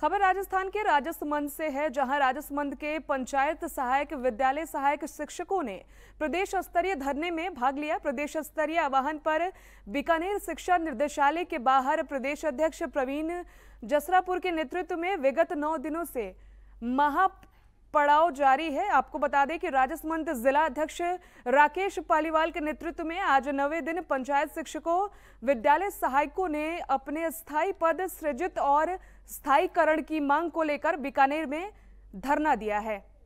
खबर राजस्थान के राजसमंद से है जहां राजसमंद के पंचायत सहायक विद्यालय सहायक शिक्षकों ने प्रदेश स्तरीय धरने में भाग लिया प्रदेश स्तरीय आवाहन पर बीकानेर शिक्षा निर्देशालय के बाहर प्रदेश अध्यक्ष प्रवीण जसरापुर के नेतृत्व में विगत नौ दिनों से महा पड़ाव जारी है आपको बता दें कि राजसमंद जिला अध्यक्ष राकेश पालीवाल के नेतृत्व में आज नवे दिन पंचायत शिक्षकों विद्यालय सहायकों ने अपने स्थायी पद सृजित और स्थायीकरण की मांग को लेकर बीकानेर में धरना दिया है